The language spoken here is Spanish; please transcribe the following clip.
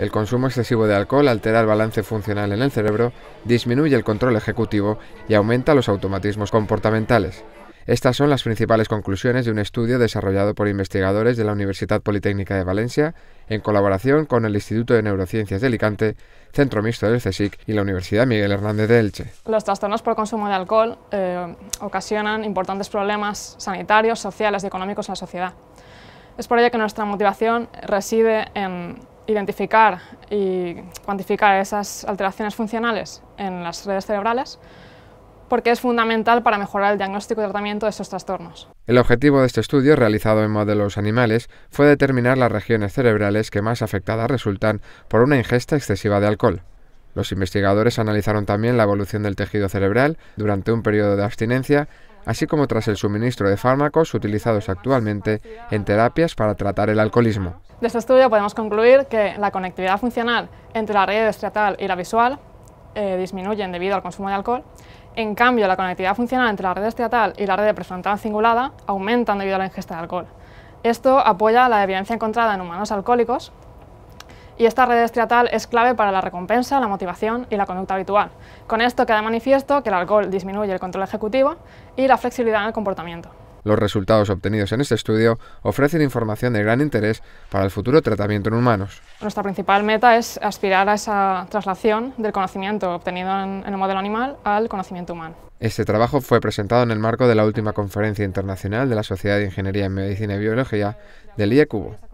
El consumo excesivo de alcohol altera el balance funcional en el cerebro, disminuye el control ejecutivo y aumenta los automatismos comportamentales. Estas son las principales conclusiones de un estudio desarrollado por investigadores de la Universidad Politécnica de Valencia en colaboración con el Instituto de Neurociencias de Alicante, Centro Mixto del CSIC y la Universidad Miguel Hernández de Elche. Los trastornos por consumo de alcohol eh, ocasionan importantes problemas sanitarios, sociales y económicos en la sociedad. Es por ello que nuestra motivación reside en identificar y cuantificar esas alteraciones funcionales en las redes cerebrales porque es fundamental para mejorar el diagnóstico y tratamiento de estos trastornos. El objetivo de este estudio, realizado en modelos animales, fue determinar las regiones cerebrales que más afectadas resultan por una ingesta excesiva de alcohol. Los investigadores analizaron también la evolución del tejido cerebral durante un periodo de abstinencia así como tras el suministro de fármacos utilizados actualmente en terapias para tratar el alcoholismo. De este estudio podemos concluir que la conectividad funcional entre la red estriatal y la visual eh, disminuyen debido al consumo de alcohol. En cambio, la conectividad funcional entre la red estriatal y la red prefrontal cingulada aumentan debido a la ingesta de alcohol. Esto apoya la evidencia encontrada en humanos alcohólicos y esta red estriatal es clave para la recompensa, la motivación y la conducta habitual. Con esto queda manifiesto que el alcohol disminuye el control ejecutivo y la flexibilidad en el comportamiento. Los resultados obtenidos en este estudio ofrecen información de gran interés para el futuro tratamiento en humanos. Nuestra principal meta es aspirar a esa traslación del conocimiento obtenido en, el modelo animal al conocimiento humano. Este trabajo fue presentado en el marco de la última conferencia internacional de la Sociedad de Ingeniería en Medicina y Biología del IECUBO.